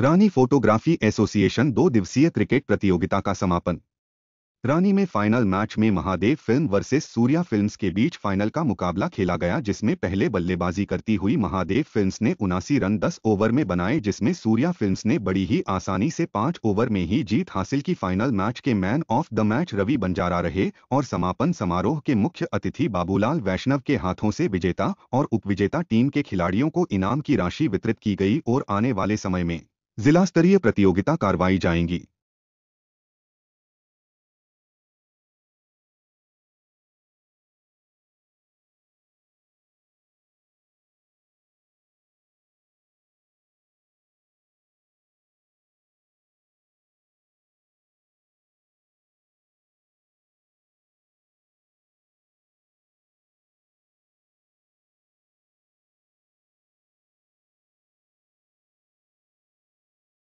रानी photography association दो दिवसीय cricket प्रतियोगिता का समापन रानी में फाइनल मैच में Mahadev film versus Surya films के बीच फाइनल का मुकाबला खेला गया जिसमें पहले बल्लेबाजी करती हुई महादेव फिल्म्स ने उनासी रन 10 ओवर में बनाए जिसमें सूर्या फिल्म्स ने बड़ी ही आसानी से पांच ओवर में ही जीत हासिल की फाइनल मैच के man of the match Ravi Banjara रहे और समापन समारोह के मुख्य अतिथि बाबूलाल वैष्णव के हाथों से विजेता और उपविजेता टीम के खिलाड़ियों को इनाम की राशि वितरित की गई और आने वाले समय में जिला स्तरीय प्रतियोगिता करवाई जाएंगी